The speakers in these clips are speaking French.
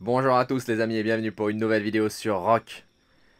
Bonjour à tous les amis et bienvenue pour une nouvelle vidéo sur Rock.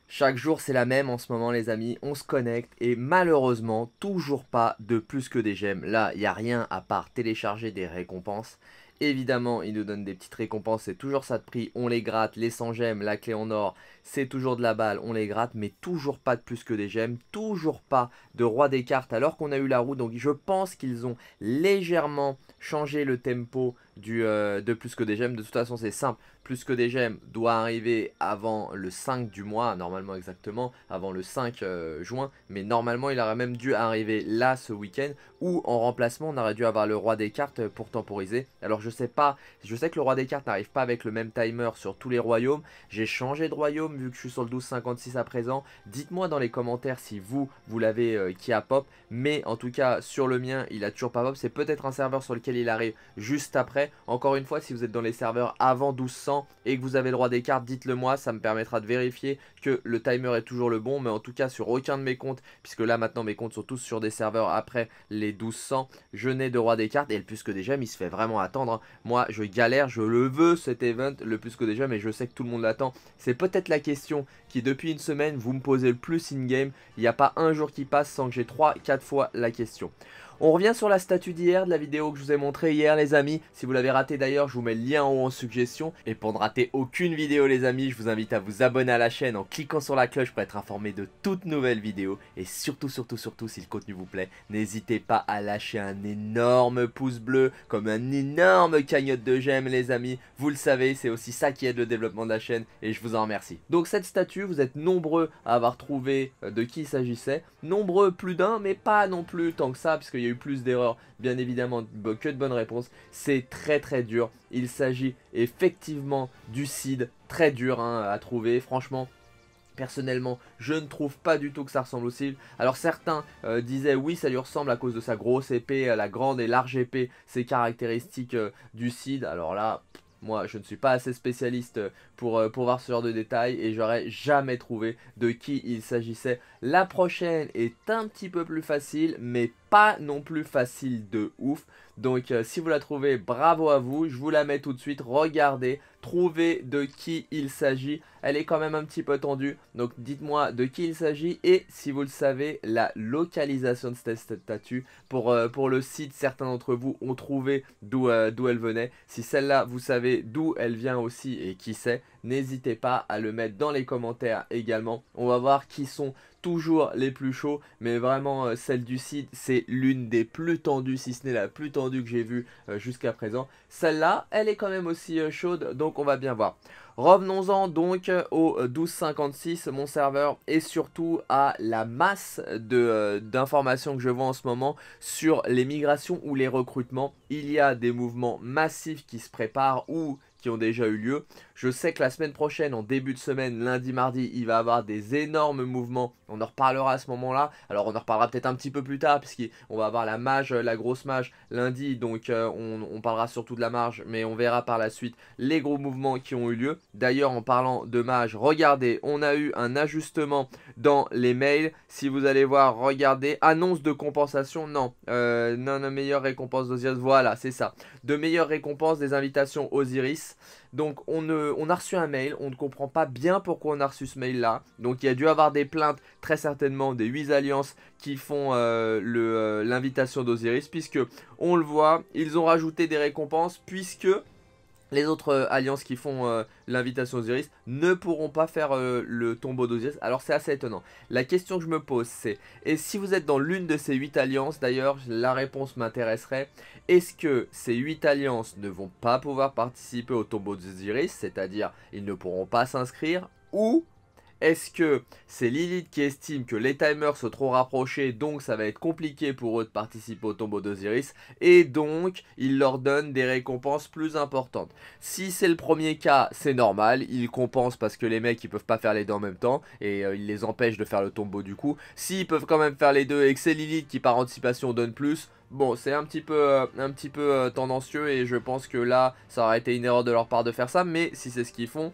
Chaque jour c'est la même en ce moment les amis, on se connecte et malheureusement toujours pas de plus que des gemmes. Là il n'y a rien à part télécharger des récompenses. Évidemment ils nous donnent des petites récompenses, c'est toujours ça de prix, on les gratte, les 100 gemmes, la clé en or, c'est toujours de la balle, on les gratte, mais toujours pas de plus que des gemmes, toujours pas de roi des cartes alors qu'on a eu la roue. Donc je pense qu'ils ont légèrement changé le tempo du, euh, de plus que des gemmes. De toute façon c'est simple, plus que des gemmes doit arriver avant le 5 du mois, normalement exactement, avant le 5 euh, juin. Mais normalement il aurait même dû arriver là ce week-end ou en remplacement on aurait dû avoir le roi des cartes pour temporiser. Alors je sais pas, je sais que le roi des cartes n'arrive pas avec le même timer sur tous les royaumes. J'ai changé de royaume vu que je suis sur le 12,56 à présent. Dites-moi dans les commentaires si vous, vous l'avez euh, qui a pop. Mais en tout cas, sur le mien, il a toujours pas pop. C'est peut-être un serveur sur lequel il arrive juste après. Encore une fois, si vous êtes dans les serveurs avant 1200 et que vous avez le droit des cartes, dites-le moi. Ça me permettra de vérifier que le timer est toujours le bon. Mais en tout cas, sur aucun de mes comptes, puisque là maintenant mes comptes sont tous sur des serveurs après les 1200, je n'ai de roi des cartes. Et le plus que déjà, il se fait vraiment attendre. Hein. Moi, je galère, je le veux cet event le plus que déjà, mais je sais que tout le monde l'attend. C'est peut-être la la question qui depuis une semaine vous me posez le plus in-game. Il n'y a pas un jour qui passe sans que j'ai 3 quatre fois la question. On revient sur la statue d'hier de la vidéo que je vous ai montré hier les amis. Si vous l'avez raté d'ailleurs, je vous mets le lien en haut en suggestion. Et pour ne rater aucune vidéo les amis, je vous invite à vous abonner à la chaîne en cliquant sur la cloche pour être informé de toutes nouvelles vidéos. Et surtout, surtout, surtout, si le contenu vous plaît, n'hésitez pas à lâcher un énorme pouce bleu, comme un énorme cagnotte de j'aime les amis. Vous le savez, c'est aussi ça qui aide le développement de la chaîne et je vous en remercie. Donc cette statue, vous êtes nombreux à avoir trouvé euh, de qui il s'agissait. Nombreux, plus d'un, mais pas non plus tant que ça, puisqu'il y a eu plus d'erreurs, bien évidemment, que de bonnes réponses. C'est très très dur. Il s'agit effectivement du Cid, très dur hein, à trouver. Franchement, Personnellement, je ne trouve pas du tout que ça ressemble au Cid, Alors certains euh, disaient oui, ça lui ressemble à cause de sa grosse épée, euh, la grande et large épée, ses caractéristiques euh, du Cid. Alors là, moi, je ne suis pas assez spécialiste pour, pour voir ce genre de détails et j'aurais jamais trouvé de qui il s'agissait. La prochaine est un petit peu plus facile, mais pas non plus facile de ouf. Donc euh, si vous la trouvez, bravo à vous. Je vous la mets tout de suite. Regardez, trouvez de qui il s'agit. Elle est quand même un petit peu tendue. Donc dites-moi de qui il s'agit et si vous le savez, la localisation de cette statue. Pour, euh, pour le site, certains d'entre vous ont trouvé euh, d'où elle venait. Si celle-là, vous savez d'où elle vient aussi et qui sait. N'hésitez pas à le mettre dans les commentaires également. On va voir qui sont toujours les plus chauds, mais vraiment euh, celle du site c'est l'une des plus tendues, si ce n'est la plus tendue que j'ai vue euh, jusqu'à présent. Celle-là, elle est quand même aussi euh, chaude, donc on va bien voir. Revenons-en donc au 1256, mon serveur, et surtout à la masse d'informations que je vois en ce moment sur les migrations ou les recrutements. Il y a des mouvements massifs qui se préparent ou qui ont déjà eu lieu. Je sais que la semaine prochaine, en début de semaine, lundi, mardi, il va avoir des énormes mouvements. On en reparlera à ce moment-là. Alors on en reparlera peut-être un petit peu plus tard, puisqu'on va avoir la mage, la grosse mage lundi. Donc euh, on, parlera surtout de la marge, mais on verra par la suite les gros mouvements qui ont eu lieu. D'ailleurs, en parlant de mage, regardez, on a eu un ajustement dans les mails. Si vous allez voir, regardez, annonce de compensation, non, euh, non, non, meilleure récompense d'Osiris, voilà, c'est ça. De meilleure récompense des invitations Osiris. Donc on, a reçu un mail, on ne comprend pas bien pourquoi on a reçu ce mail là. Donc il y a dû avoir des plaintes très certainement des 8 alliances qui font euh, euh, l'invitation d'Osiris puisque on le voit, ils ont rajouté des récompenses puisque les autres euh, alliances qui font euh, l'invitation l'invitation Osiris ne pourront pas faire euh, le tombeau d'Osiris. Alors c'est assez étonnant. La question que je me pose c'est, et si vous êtes dans l'une de ces 8 alliances, d'ailleurs la réponse m'intéresserait, est-ce que ces 8 alliances ne vont pas pouvoir participer au tombeau d'Osiris, c'est-à-dire ils ne pourront pas s'inscrire, ou est-ce que c'est Lilith qui estime que les timers sont trop rapprochés, donc ça va être compliqué pour eux de participer au tombeau d'Osiris, et donc ils leur donne des récompenses plus importantes Si c'est le premier cas, c'est normal, Ils compensent parce que les mecs ils peuvent pas faire les deux en même temps, et euh, ils les empêchent de faire le tombeau du coup. S'ils peuvent quand même faire les deux et que c'est Lilith qui par anticipation donne plus, Bon, c'est un petit peu, euh, un petit peu euh, tendancieux et je pense que là, ça aurait été une erreur de leur part de faire ça, mais si c'est ce qu'ils font,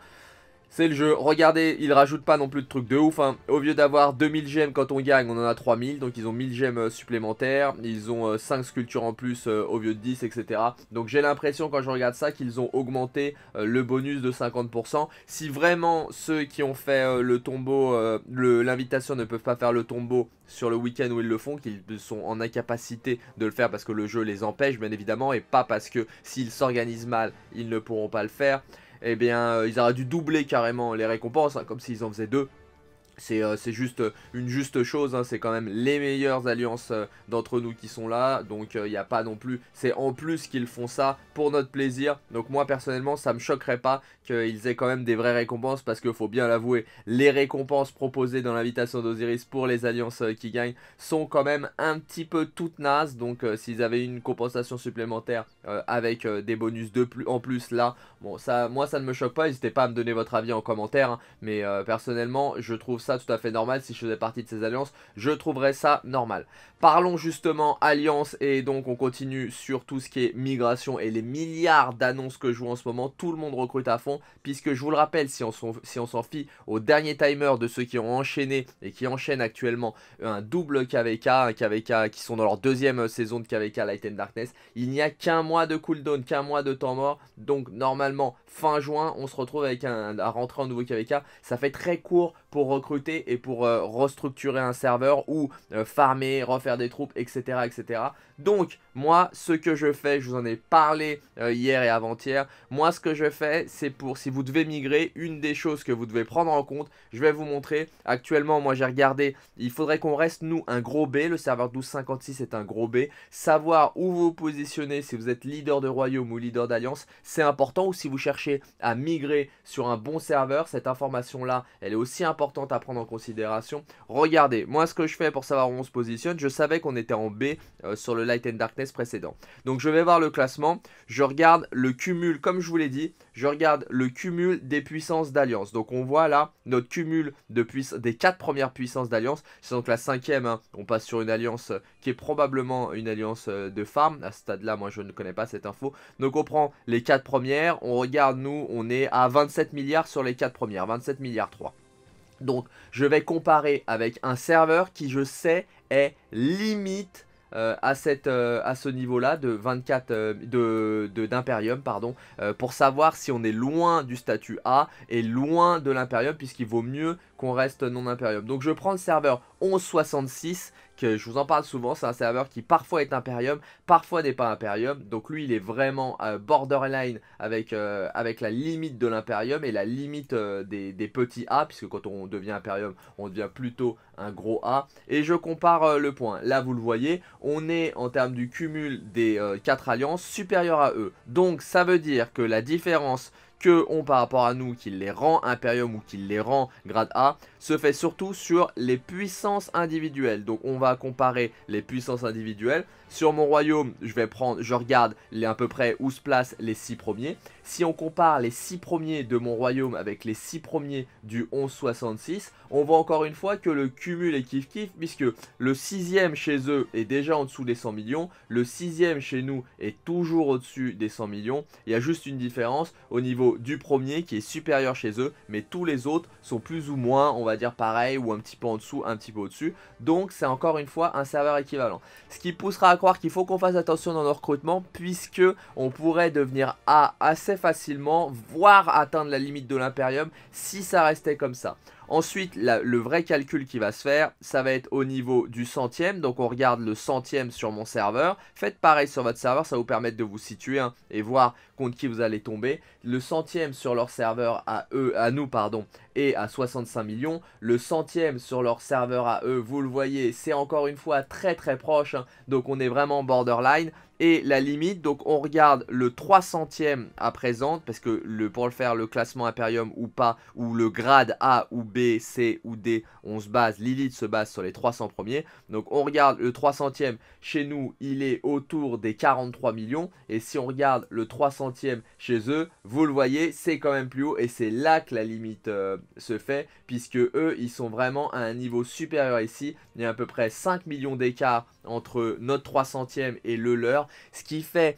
c'est le jeu. Regardez, ils rajoutent pas non plus de trucs de ouf. Hein. Au lieu d'avoir 2000 gemmes quand on gagne, on en a 3000. Donc ils ont 1000 gemmes euh, supplémentaires. Ils ont 5 euh, sculptures en plus euh, au lieu de 10, etc. Donc j'ai l'impression quand je regarde ça qu'ils ont augmenté le bonus de 50%. Si vraiment ceux qui ont fait le tombeau, l'invitation ne peuvent pas faire le tombeau sur le week-end où ils le font, qu'ils sont en incapacité de le faire parce que le jeu les empêche bien évidemment et pas parce que s'ils s'organisent mal, ils ne pourront pas le faire eh bien, euh, ils auraient dû doubler carrément les récompenses, hein, comme s'ils en faisaient deux. Euh, c'est juste euh, une juste chose, hein, c'est quand même les meilleures alliances euh, d'entre nous qui sont là, donc il n'y a pas non plus, c'est en plus qu'ils font ça pour notre plaisir, donc moi personnellement ça me choquerait pas qu'ils aient quand même des vraies récompenses, parce qu'il faut bien l'avouer, les récompenses proposées dans l'invitation d'Osiris pour les alliances qui gagnent sont quand même un petit peu toutes nazes, donc s'ils avaient une compensation supplémentaire avec des bonus de plus, en plus là, bon ça, moi ça ne me choque pas, n'hésitez pas à me donner votre avis en commentaire, hein. mais personnellement je trouve ça tout à fait normal. Si je faisais partie de ces alliances, je trouverais ça normal. Parlons justement alliance et donc on continue sur tout ce qui est migration et les milliards d'annonces que je vois en ce moment. Tout le monde recrute à fond puisque je vous le rappelle, si on s'en si fie au dernier timer de ceux qui ont enchaîné et qui enchaînent actuellement euh, un double KVK, un KVK qui sont dans leur deuxième saison de KVK Light and Darkness, il n'y a qu'un mois de cooldown, qu'un mois de temps mort. Donc normalement fin juin, on se retrouve avec un, à rentrer en nouveau KVK. Ça fait très court pour recruter et pour euh, restructurer un serveur ou euh, farmer, refaire des troupes, etc. etc. Donc moi, ce que je fais, je vous en ai parlé euh, hier et avant-hier. Moi, ce que je fais, c'est pour si vous devez migrer, une des choses que vous devez prendre en compte, je vais vous montrer. Actuellement, moi, j'ai regardé, il faudrait qu'on reste, nous, un gros B. Le serveur 1256 est un gros B. Savoir où vous vous positionnez, si vous êtes leader de royaume ou leader d'alliance, c'est important. Ou si vous cherchez à migrer sur un bon serveur, cette information-là, elle est aussi importante à prendre en considération. Regardez, moi, ce que je fais pour savoir où on se positionne, je savais qu'on était en B euh, sur le Light and Darkness précédent. Donc je vais voir le classement, je regarde le cumul, comme je vous l'ai dit, je regarde le cumul des puissances d'alliance. Donc on voit là notre cumul de des quatre premières puissances d'alliance. C'est donc la cinquième, hein, on passe sur une alliance euh, qui est probablement une alliance euh, de farm À ce stade-là, moi je ne connais pas cette info. Donc on prend les quatre premières, on regarde, nous on est à 27 milliards sur les quatre premières, 27 milliards 3. Donc je vais comparer avec un serveur qui je sais est limite euh, euh, à, ce niveau-là de 24 euh, d'Imperium pardon, pour savoir si on est loin du statut A et loin de l'Imperium puisqu'il vaut mieux qu'on reste non Imperium. Donc je prends le serveur 1166 je vous en parle souvent, c'est un serveur qui parfois est Imperium, parfois n'est pas Imperium. Donc lui, il est vraiment euh, borderline avec, euh, avec la limite de l'Imperium et la limite euh, des, des, petits A, puisque quand on devient Imperium, on devient plutôt un gros A. Et je compare le point. Là, vous le voyez, on est en termes du cumul des 4 alliances supérieur à eux. Donc ça veut dire que la différence que ont par rapport à nous, qui les rend Imperium ou qui les rend grade A, se fait surtout sur les puissances individuelles. Donc on va comparer les puissances individuelles. Sur mon royaume, je vais prendre, je regarde les, à peu près où se placent les 6 premiers. Si on compare les 6 premiers de mon royaume avec les 6 premiers du 1166, on voit encore une fois que le cumul est kiff-kiff puisque le 6ème chez eux est déjà en dessous des 100 millions, le 6ème chez nous est toujours au-dessus des 100 millions. Il y a juste une différence au niveau du premier qui est supérieur chez eux, mais tous les autres sont plus ou moins, on va dire pareil, ou un petit peu en dessous, un petit peu au-dessus. Donc c'est encore une fois un serveur équivalent. Ce qui poussera à croire qu'il faut qu'on fasse attention dans nos recrutements, puisque on pourrait devenir A assez facilement, voire atteindre la limite de l'imperium si ça restait comme ça. Ensuite, le vrai calcul qui va se faire, ça va être au niveau du centième. Donc on regarde le centième sur mon serveur. Faites pareil sur votre serveur, ça va vous permettre de vous situer hein, et voir contre qui vous allez tomber. Le centième sur leur serveur à eux, à nous, pardon, est à 65 millions. Le centième sur leur serveur à eux, vous le voyez, c'est encore une fois très très proche. Hein. donc on est vraiment borderline et la limite. Donc on regarde le 300e à présent, parce que le, pour le faire le classement Imperium ou pas, ou le grade A ou B, C ou D, on se base, Lilith se base sur les 300 premiers. Donc on regarde le 300e, chez nous il est autour des 43 millions, et si on regarde le 300e chez eux, vous le voyez, c'est quand même plus haut, et c'est là que la limite euh, se fait, puisque eux, ils sont vraiment à un niveau supérieur ici, il y a à peu près 5 millions d'écart entre notre 300e et le leur, ce qui fait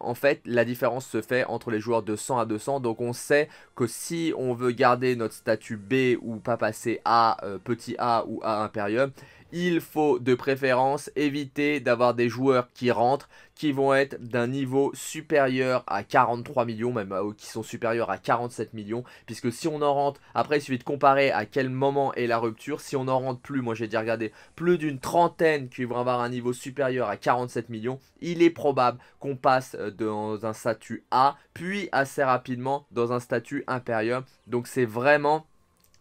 en fait la différence se fait entre les joueurs de 100 à 200 donc on sait que si on veut garder notre statut B ou pas passer à euh, petit A ou à Imperium il faut de préférence éviter d'avoir des joueurs qui rentrent qui vont être d'un niveau supérieur à 43 millions, même euh, qui sont supérieurs à 47 millions, puisque si on en rentre, après il suffit de comparer à quel moment est la rupture, si on en rentre plus, moi j'ai dit regardez, plus d'une trentaine qui vont avoir un niveau supérieur à 47 millions, il est probable qu'on passe euh, dans un statut A, puis assez rapidement dans un statut Imperium. Donc c'est vraiment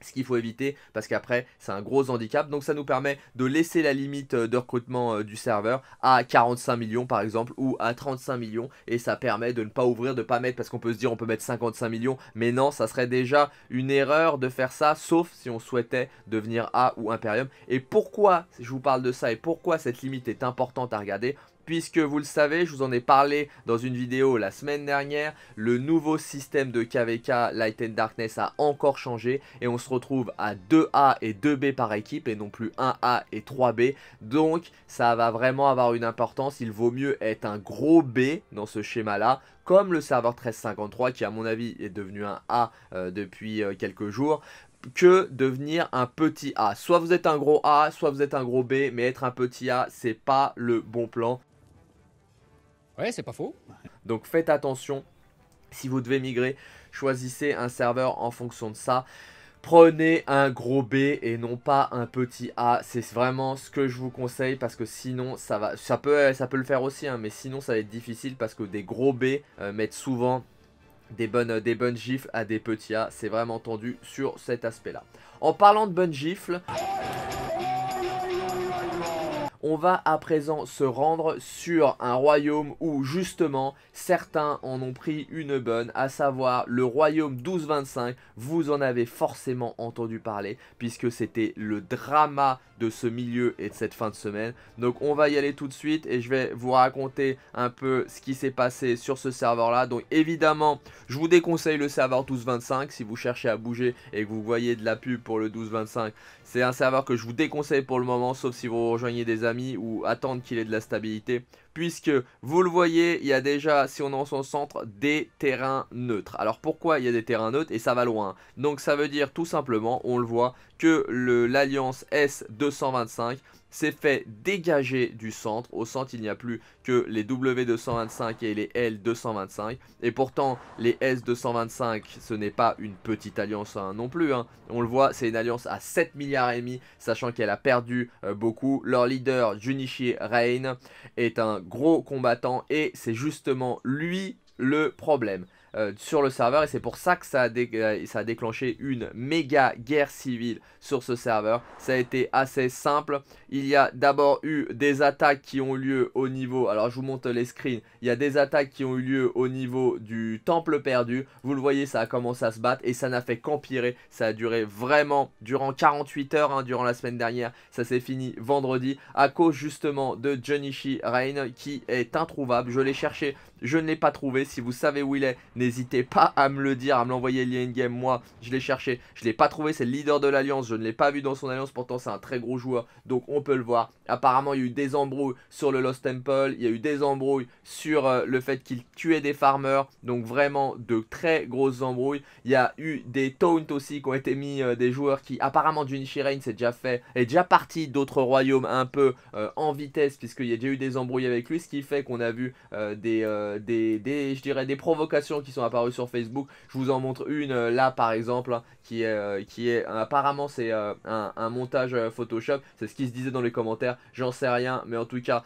ce qu'il faut éviter parce qu'après c'est un gros handicap donc ça nous permet de laisser la limite euh, de recrutement euh, du serveur à 45 millions par exemple ou à 35 millions et ça permet de ne pas ouvrir de pas mettre parce qu'on peut se dire on peut mettre 55 millions mais non ça serait déjà une erreur de faire ça sauf si on souhaitait devenir A ou Imperium et pourquoi je vous parle de ça et pourquoi cette limite est importante à regarder puisque vous le savez, je vous en ai parlé dans une vidéo la semaine dernière, le nouveau système de KVK Light and Darkness a encore changé et on se retrouve à 2A et 2B par équipe et non plus 1A et 3B. Donc ça va vraiment avoir une importance, il vaut mieux être un gros B dans ce schéma-là comme le serveur 1353 qui à mon avis est devenu un A euh, depuis euh, quelques jours que devenir un petit A. Soit vous êtes un gros A, soit vous êtes un gros B, mais être un petit A, c'est pas le bon plan. Ouais, c'est pas faux. Donc faites attention. Si vous devez migrer, choisissez un serveur en fonction de ça. Prenez un gros B et non pas un petit A. C'est vraiment ce que je vous conseille parce que sinon ça va. Ça peut, ça peut le faire aussi, hein, mais sinon ça va être difficile parce que des gros B euh, mettent souvent des bonnes, des bonnes gifles à des petits A. C'est vraiment tendu sur cet aspect-là. En parlant de bonnes gifles on va à présent se rendre sur un royaume où justement certains en ont pris une bonne, à savoir le royaume 1225. Vous en avez forcément entendu parler puisque c'était le drama de ce milieu et de cette fin de semaine. Donc on va y aller tout de suite et je vais vous raconter un peu ce qui s'est passé sur ce serveur là. Donc évidemment, je vous déconseille le serveur 1225 si vous cherchez à bouger et que vous voyez de la pub pour le 1225. C'est un serveur que je vous déconseille pour le moment sauf si vous rejoignez des ou attendre qu'il ait de la stabilité. Puisque, vous le voyez, il y a déjà, si on est en son centre, des terrains neutres. Alors pourquoi il y a des terrains neutres Et ça va loin. Donc ça veut dire tout simplement, on le voit, que l'Alliance S225 s'est fait dégager du centre. Au centre, il n'y a plus que les W225 et les L225. Et pourtant, les S225, ce n'est pas une petite alliance hein, non plus. Hein. On le voit, c'est une alliance à 7 milliards et demi, sachant qu'elle a perdu euh, beaucoup. Leur leader, Junichi Rain, est un gros combattant et c'est justement lui le problème. Euh, sur le serveur et c'est pour ça que ça a, euh, ça a déclenché une méga guerre civile sur ce serveur. Ça a été assez simple. Il y a d'abord eu des attaques qui ont lieu au niveau, alors je vous montre les screens, il y a des attaques qui ont eu lieu au niveau du temple perdu. Vous le voyez, ça a commencé à se battre et ça n'a fait qu'empirer. Ça a duré vraiment durant 48 heures, hein, durant la semaine dernière. Ça s'est fini vendredi à cause justement de Junichi Rain qui est introuvable. Je l'ai cherché, je ne l'ai pas trouvé. Si vous savez où il est, N'hésitez pas à me le dire, à me l'envoyer lié game. Moi, je l'ai cherché, je ne l'ai pas trouvé. C'est le leader de l'alliance. Je ne l'ai pas vu dans son alliance. Pourtant, c'est un très gros joueur. Donc, on peut le voir. Apparemment, il y a eu des embrouilles sur le Lost Temple. Il y a eu des embrouilles sur euh, le fait qu'il tuait des farmers. Donc, vraiment, de très grosses embrouilles. Il y a eu des taunts aussi qui ont été mis euh, des joueurs qui, apparemment, Junichi Reign s'est déjà fait, est déjà parti d'autres royaumes un peu euh, en vitesse, puisqu'il y a déjà eu des embrouilles avec lui. Ce qui fait qu'on a vu des, des, je dirais, des provocations qui sont apparus sur Facebook. Je vous en montre une euh, là par exemple hein, qui est, euh, qui est euh, apparemment c'est un, montage Photoshop. C'est ce qui se disait dans les commentaires. J'en sais rien, mais en tout cas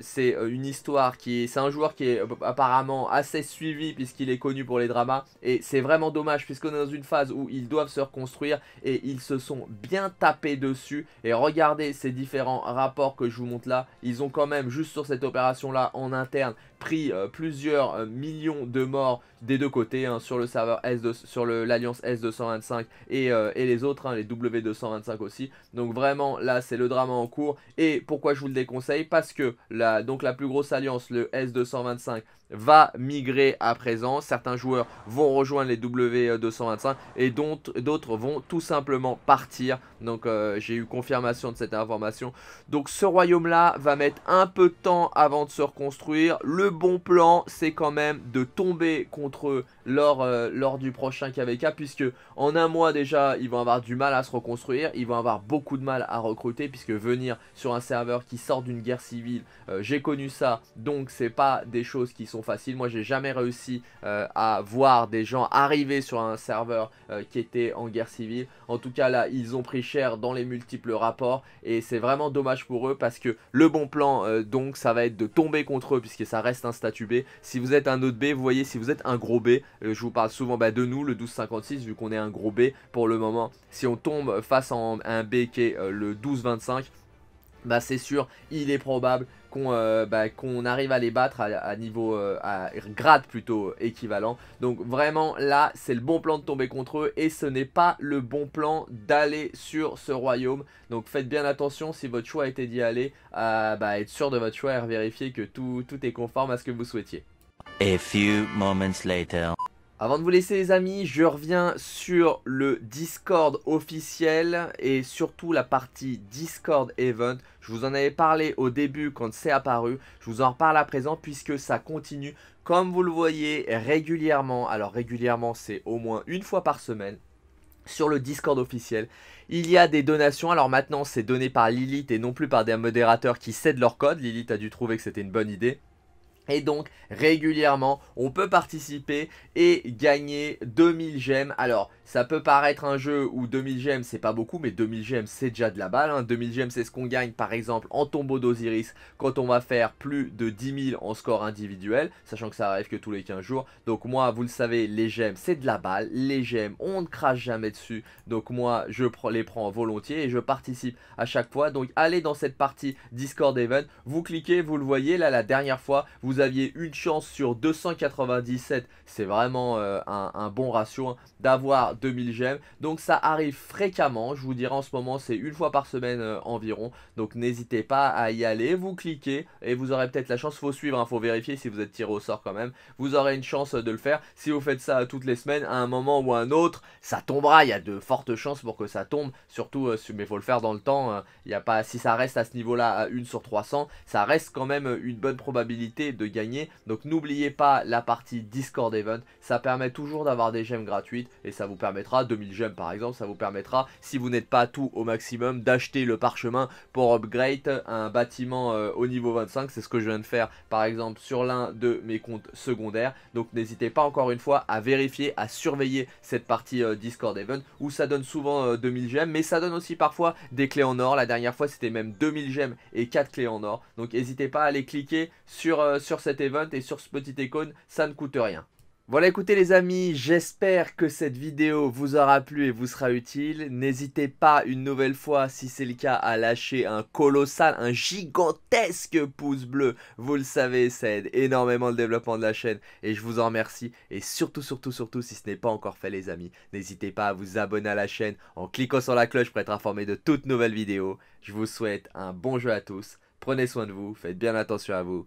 c'est une histoire qui est c'est un joueur qui est apparemment assez suivi puisqu'il est connu pour les dramas et c'est vraiment dommage puisqu'on est dans une phase où ils doivent se reconstruire et ils se sont bien tapés dessus et regardez ces différents rapports que je vous montre là. Ils ont quand même juste sur cette opération là en interne pris euh, plusieurs euh, millions de morts des deux côtés, hein, sur le serveur S2, sur l'alliance S225 euh, et, les autres, hein, les W225 aussi. Donc vraiment, là, c'est le drama en cours. Et pourquoi je vous le déconseille Parce que la, donc la plus grosse alliance, le S225, va migrer à présent. Certains joueurs vont rejoindre les W225 et d'autres vont tout simplement partir donc euh, j'ai eu confirmation de cette information. Donc ce royaume-là va mettre un peu de temps avant de se reconstruire. Le bon plan, c'est quand même de tomber contre eux lors, euh, lors du prochain KVK. Puisque en un mois déjà, ils vont avoir du mal à se reconstruire. Ils vont avoir beaucoup de mal à recruter. Puisque venir sur un serveur qui sort d'une guerre civile, euh, j'ai connu ça. Donc c'est pas des choses qui sont faciles. Moi j'ai jamais réussi à voir des gens arriver sur un serveur qui était en guerre civile. En tout cas là, ils ont pris cher dans les multiples rapports et c'est vraiment dommage pour eux parce que le bon plan euh, donc ça va être de tomber contre eux puisque ça reste un statut B. Si vous êtes un autre B, vous voyez si vous êtes un gros B, euh, je vous parle souvent bah, de nous le 1256 vu qu'on est un gros B pour le moment. Si on tombe face à un B qui est euh, le 1225 bah c'est sûr, il est probable qu'on euh, bah, arrive à les battre à, niveau, euh, à grade plutôt équivalent. Donc vraiment là, c'est le bon plan de tomber contre eux et ce n'est pas le bon plan d'aller sur ce royaume. Donc faites bien attention si votre choix a été d'y aller, bah, être sûr de votre choix et vérifier que tout, tout est conforme à ce que vous souhaitiez. A few moments later. Avant de vous laisser les amis, je reviens sur le Discord officiel et surtout la partie Discord Event. Je vous en avais parlé au début quand c'est apparu, je vous en reparle à présent puisque ça continue comme vous le voyez régulièrement. Alors régulièrement c'est au moins une fois par semaine sur le Discord officiel. Il y a des donations, alors maintenant c'est donné par Lilith et non plus par des modérateurs qui cèdent leur code. Lilith a dû trouver que c'était une bonne idée. Et donc régulièrement on peut participer et gagner 2000 gemmes. Alors ça peut paraître un jeu où 2000 gemmes c'est pas beaucoup mais 2000 gemmes c'est déjà de la balle. 2000 hein. gemmes c'est ce qu'on gagne par exemple en tombeau d'Osiris quand on va faire plus de 10 000 en score individuel. Sachant que ça arrive que tous les 15 jours. Donc moi vous le savez les gemmes c'est de la balle. Les gemmes on ne crache jamais dessus. Donc moi je les prends volontiers et je participe à chaque fois. Donc allez dans cette partie Discord Event. Vous cliquez vous le voyez là la dernière fois vous aviez une chance sur 297, c'est vraiment euh, un, bon ratio, hein, d'avoir 2000 gemmes. Donc ça arrive fréquemment, je vous dirais en ce moment c'est une fois par semaine euh, environ. Donc n'hésitez pas à y aller, vous cliquez et vous aurez peut-être la chance, faut suivre, il hein, faut vérifier si vous êtes tiré au sort quand même. Vous aurez une chance euh, de le faire. Si vous faites ça toutes les semaines, à un moment ou à un autre, ça tombera. Il y a de fortes chances pour que ça tombe, surtout, mais faut le faire dans le temps. Hein. Il n'y a pas, si ça reste à ce niveau-là à une sur 300, ça reste quand même une bonne probabilité de gagner. Donc n'oubliez pas la partie Discord Event, ça permet toujours d'avoir des gemmes gratuites et ça vous permettra, 2000 gemmes par exemple, ça vous permettra, si vous n'êtes pas tout au maximum, d'acheter le parchemin pour upgrade un bâtiment euh, au niveau 25. C'est ce que je viens de faire par exemple sur l'un de mes comptes secondaires. Donc n'hésitez pas encore une fois à vérifier, à surveiller cette partie euh, Discord Event où ça donne souvent 2000 euh, gemmes, mais ça donne aussi parfois des clés en or. La dernière fois c'était même 2000 gemmes et 4 clés en or. Donc n'hésitez pas à aller cliquer sur, sur cet event et sur ce petit icône, ça ne coûte rien. Voilà écoutez les amis, j'espère que cette vidéo vous aura plu et vous sera utile. N'hésitez pas une nouvelle fois si c'est le cas à lâcher un colossal, un gigantesque pouce bleu. Vous le savez, ça aide énormément le développement de la chaîne et je vous en remercie. Et surtout, surtout, surtout, si ce n'est pas encore fait les amis, n'hésitez pas à vous abonner à la chaîne en cliquant sur la cloche pour être informé de toutes nouvelles vidéos. Je vous souhaite un bon jeu à tous, prenez soin de vous, faites bien attention à vous